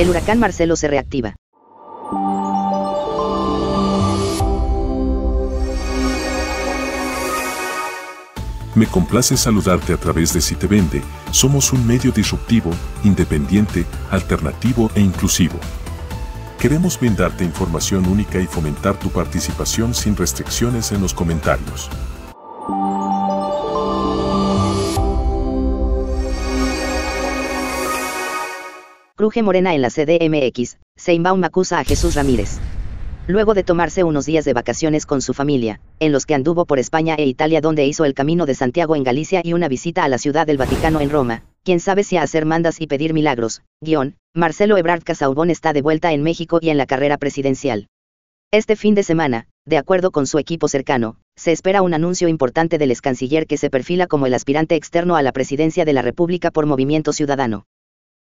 El huracán Marcelo se reactiva. Me complace saludarte a través de Si Te Vende. Somos un medio disruptivo, independiente, alternativo e inclusivo. Queremos brindarte información única y fomentar tu participación sin restricciones en los comentarios. Cruje Morena en la CDMX, Seinbaum acusa a Jesús Ramírez. Luego de tomarse unos días de vacaciones con su familia, en los que anduvo por España e Italia donde hizo el camino de Santiago en Galicia y una visita a la ciudad del Vaticano en Roma, quien sabe si a hacer mandas y pedir milagros, guión, Marcelo Ebrard Casaubón está de vuelta en México y en la carrera presidencial. Este fin de semana, de acuerdo con su equipo cercano, se espera un anuncio importante del ex canciller que se perfila como el aspirante externo a la presidencia de la República por Movimiento Ciudadano.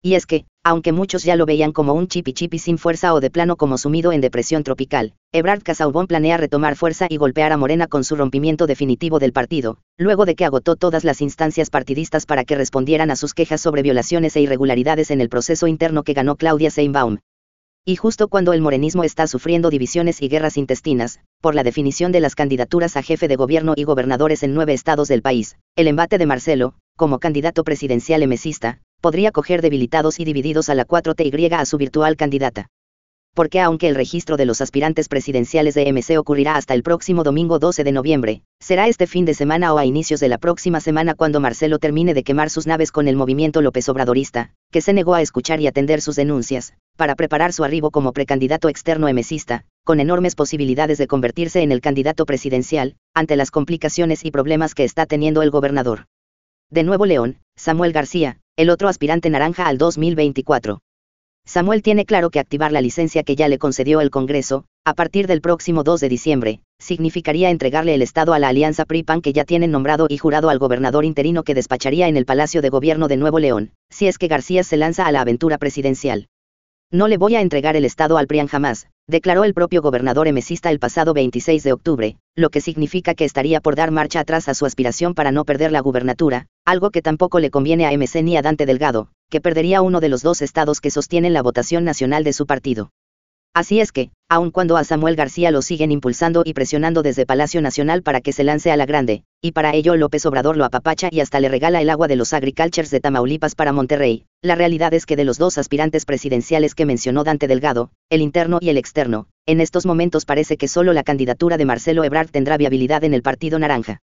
Y es que, aunque muchos ya lo veían como un chipi chipi sin fuerza o de plano como sumido en depresión tropical, Ebrard Casaubon planea retomar fuerza y golpear a Morena con su rompimiento definitivo del partido, luego de que agotó todas las instancias partidistas para que respondieran a sus quejas sobre violaciones e irregularidades en el proceso interno que ganó Claudia Seinbaum. Y justo cuando el morenismo está sufriendo divisiones y guerras intestinas, por la definición de las candidaturas a jefe de gobierno y gobernadores en nueve estados del país, el embate de Marcelo, como candidato presidencial emesista, podría coger debilitados y divididos a la 4TY a su virtual candidata. Porque aunque el registro de los aspirantes presidenciales de MC ocurrirá hasta el próximo domingo 12 de noviembre, será este fin de semana o a inicios de la próxima semana cuando Marcelo termine de quemar sus naves con el movimiento López Obradorista, que se negó a escuchar y atender sus denuncias, para preparar su arribo como precandidato externo MC, con enormes posibilidades de convertirse en el candidato presidencial, ante las complicaciones y problemas que está teniendo el gobernador. De Nuevo León, Samuel García, el otro aspirante naranja al 2024. Samuel tiene claro que activar la licencia que ya le concedió el Congreso, a partir del próximo 2 de diciembre, significaría entregarle el Estado a la alianza PRIPAN que ya tienen nombrado y jurado al gobernador interino que despacharía en el Palacio de Gobierno de Nuevo León, si es que García se lanza a la aventura presidencial. No le voy a entregar el Estado al PRIAN jamás, declaró el propio gobernador emesista el pasado 26 de octubre, lo que significa que estaría por dar marcha atrás a su aspiración para no perder la gubernatura, algo que tampoco le conviene a MC ni a Dante Delgado, que perdería uno de los dos estados que sostienen la votación nacional de su partido. Así es que, aun cuando a Samuel García lo siguen impulsando y presionando desde Palacio Nacional para que se lance a la grande, y para ello López Obrador lo apapacha y hasta le regala el agua de los agricultures de Tamaulipas para Monterrey, la realidad es que de los dos aspirantes presidenciales que mencionó Dante Delgado, el interno y el externo, en estos momentos parece que solo la candidatura de Marcelo Ebrard tendrá viabilidad en el Partido Naranja.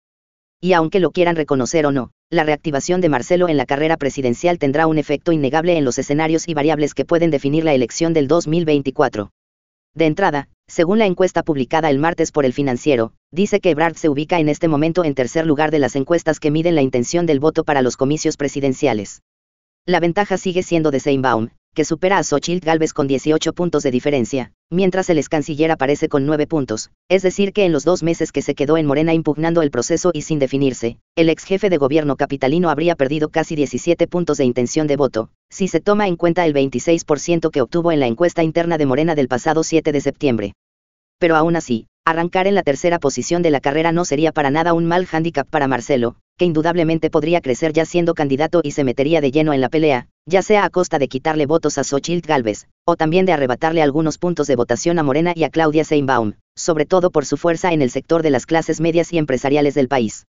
Y aunque lo quieran reconocer o no, la reactivación de Marcelo en la carrera presidencial tendrá un efecto innegable en los escenarios y variables que pueden definir la elección del 2024. De entrada, según la encuesta publicada el martes por el financiero, dice que Ebrard se ubica en este momento en tercer lugar de las encuestas que miden la intención del voto para los comicios presidenciales. La ventaja sigue siendo de Seinbaum, que supera a Sochil Galvez con 18 puntos de diferencia, mientras el ex canciller aparece con 9 puntos, es decir que en los dos meses que se quedó en Morena impugnando el proceso y sin definirse, el ex jefe de gobierno capitalino habría perdido casi 17 puntos de intención de voto, si se toma en cuenta el 26% que obtuvo en la encuesta interna de Morena del pasado 7 de septiembre. Pero aún así, arrancar en la tercera posición de la carrera no sería para nada un mal hándicap para Marcelo, que indudablemente podría crecer ya siendo candidato y se metería de lleno en la pelea, ya sea a costa de quitarle votos a Xochitl Galvez, o también de arrebatarle algunos puntos de votación a Morena y a Claudia Seinbaum, sobre todo por su fuerza en el sector de las clases medias y empresariales del país.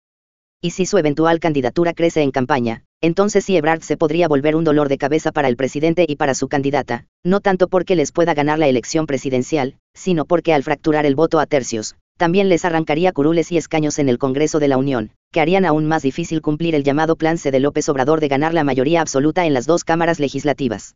Y si su eventual candidatura crece en campaña, entonces sí Ebrard se podría volver un dolor de cabeza para el presidente y para su candidata, no tanto porque les pueda ganar la elección presidencial, sino porque al fracturar el voto a tercios, también les arrancaría curules y escaños en el Congreso de la Unión, que harían aún más difícil cumplir el llamado plan C de López Obrador de ganar la mayoría absoluta en las dos cámaras legislativas.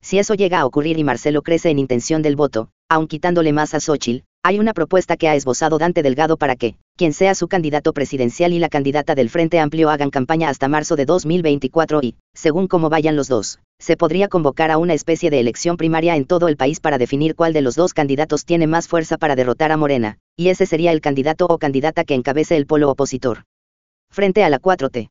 Si eso llega a ocurrir y Marcelo crece en intención del voto, aun quitándole más a Xochitl, hay una propuesta que ha esbozado Dante Delgado para que, quien sea su candidato presidencial y la candidata del Frente Amplio hagan campaña hasta marzo de 2024 y, según cómo vayan los dos, se podría convocar a una especie de elección primaria en todo el país para definir cuál de los dos candidatos tiene más fuerza para derrotar a Morena, y ese sería el candidato o candidata que encabece el polo opositor. Frente a la 4T.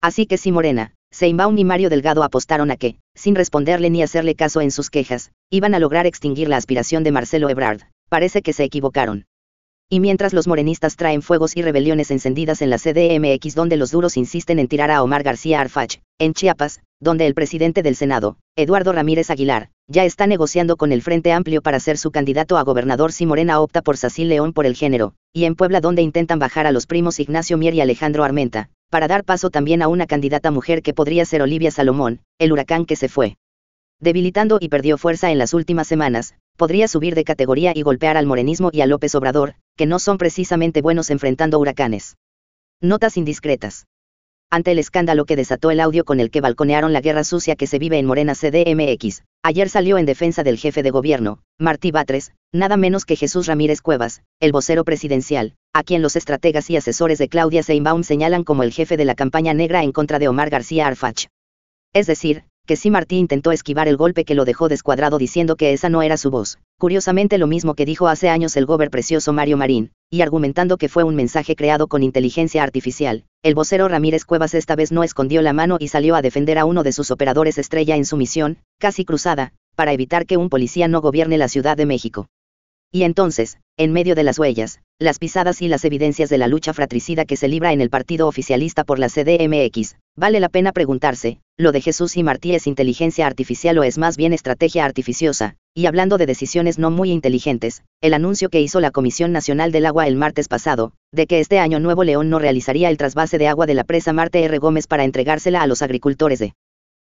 Así que si Morena, Seinbaum y Mario Delgado apostaron a que, sin responderle ni hacerle caso en sus quejas, iban a lograr extinguir la aspiración de Marcelo Ebrard, parece que se equivocaron. Y mientras los morenistas traen fuegos y rebeliones encendidas en la CDMX donde los duros insisten en tirar a Omar García Arfach, en Chiapas, donde el presidente del Senado, Eduardo Ramírez Aguilar, ya está negociando con el Frente Amplio para ser su candidato a gobernador si Morena opta por Sacil León por el género, y en Puebla donde intentan bajar a los primos Ignacio Mier y Alejandro Armenta, para dar paso también a una candidata mujer que podría ser Olivia Salomón, el huracán que se fue debilitando y perdió fuerza en las últimas semanas, podría subir de categoría y golpear al morenismo y a López Obrador, que no son precisamente buenos enfrentando huracanes. Notas indiscretas. Ante el escándalo que desató el audio con el que balconearon la guerra sucia que se vive en Morena CDMX, ayer salió en defensa del jefe de gobierno, Martí Batres, nada menos que Jesús Ramírez Cuevas, el vocero presidencial, a quien los estrategas y asesores de Claudia Seinbaum señalan como el jefe de la campaña negra en contra de Omar García Arfach. Es decir, que sí Martí intentó esquivar el golpe que lo dejó descuadrado diciendo que esa no era su voz, curiosamente lo mismo que dijo hace años el gober precioso Mario Marín, y argumentando que fue un mensaje creado con inteligencia artificial, el vocero Ramírez Cuevas esta vez no escondió la mano y salió a defender a uno de sus operadores estrella en su misión, casi cruzada, para evitar que un policía no gobierne la Ciudad de México. Y entonces, en medio de las huellas, las pisadas y las evidencias de la lucha fratricida que se libra en el partido oficialista por la CDMX, Vale la pena preguntarse, lo de Jesús y Martí es inteligencia artificial o es más bien estrategia artificiosa, y hablando de decisiones no muy inteligentes, el anuncio que hizo la Comisión Nacional del Agua el martes pasado, de que este año Nuevo León no realizaría el trasvase de agua de la presa Marte R. Gómez para entregársela a los agricultores de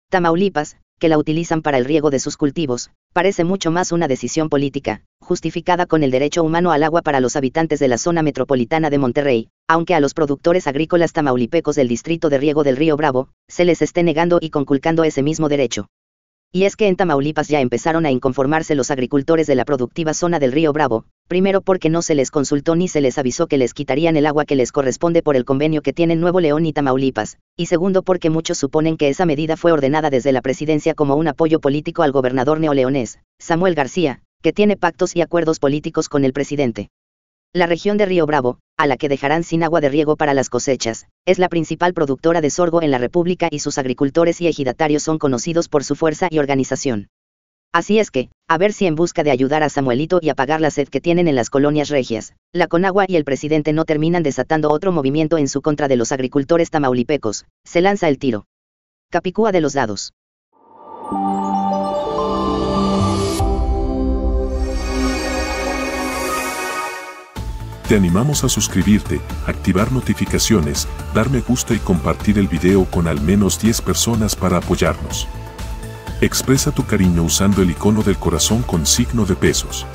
Tamaulipas, que la utilizan para el riego de sus cultivos, parece mucho más una decisión política, justificada con el derecho humano al agua para los habitantes de la zona metropolitana de Monterrey, aunque a los productores agrícolas tamaulipecos del distrito de riego del río Bravo, se les esté negando y conculcando ese mismo derecho. Y es que en Tamaulipas ya empezaron a inconformarse los agricultores de la productiva zona del río Bravo, primero porque no se les consultó ni se les avisó que les quitarían el agua que les corresponde por el convenio que tienen Nuevo León y Tamaulipas, y segundo porque muchos suponen que esa medida fue ordenada desde la presidencia como un apoyo político al gobernador neoleonés, Samuel García, que tiene pactos y acuerdos políticos con el presidente. La región de Río Bravo, a la que dejarán sin agua de riego para las cosechas. Es la principal productora de sorgo en la República y sus agricultores y ejidatarios son conocidos por su fuerza y organización. Así es que, a ver si en busca de ayudar a Samuelito y apagar la sed que tienen en las colonias regias, la Conagua y el presidente no terminan desatando otro movimiento en su contra de los agricultores tamaulipecos, se lanza el tiro. Capicúa de los dados. Te animamos a suscribirte, activar notificaciones, dar me gusta y compartir el video con al menos 10 personas para apoyarnos. Expresa tu cariño usando el icono del corazón con signo de pesos.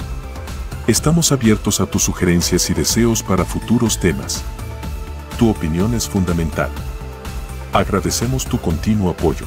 Estamos abiertos a tus sugerencias y deseos para futuros temas. Tu opinión es fundamental. Agradecemos tu continuo apoyo.